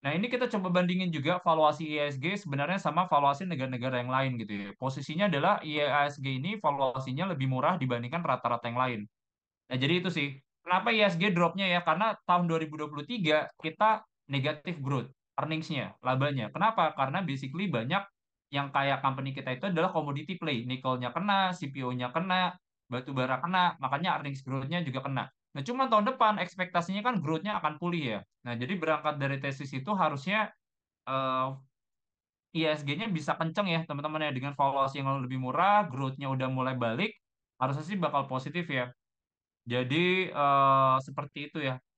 Nah, ini kita coba bandingin juga valuasi ISG e sebenarnya sama valuasi negara-negara yang lain gitu ya. Posisinya adalah ISG e ini valuasinya lebih murah dibandingkan rata-rata yang lain. Nah, jadi itu sih. Kenapa ISG e dropnya ya? Karena tahun 2023 kita negatif growth, earnings-nya, labanya. Kenapa? Karena basically banyak yang kayak company kita itu adalah commodity play. Nikelnya kena, CPO-nya kena, batu bara kena, makanya earnings growth-nya juga kena. Nah, cuman tahun depan ekspektasinya kan growth-nya akan pulih ya. Nah, jadi berangkat dari tesis itu harusnya uh, eh, ISG-nya e bisa kenceng ya, teman-teman ya dengan valuasi yang lebih murah, growth-nya udah mulai balik, harusnya sih bakal positif ya. Jadi uh, seperti itu ya.